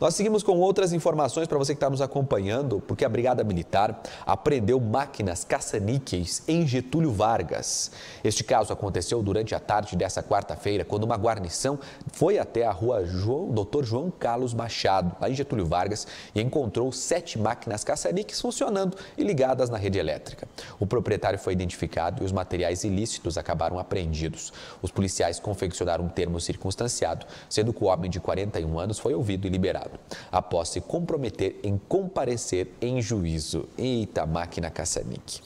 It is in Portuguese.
Nós seguimos com outras informações para você que está nos acompanhando, porque a Brigada Militar apreendeu máquinas caça-níqueis em Getúlio Vargas. Este caso aconteceu durante a tarde dessa quarta-feira, quando uma guarnição foi até a rua João, Dr. João Carlos Machado, lá em Getúlio Vargas, e encontrou sete máquinas caça-níqueis funcionando e ligadas na rede elétrica. O proprietário foi identificado e os materiais ilícitos acabaram apreendidos. Os policiais confeccionaram um termo circunstanciado, sendo que o homem de 41 anos foi ouvido e liberado após se comprometer em comparecer em juízo. Eita, máquina caçanique.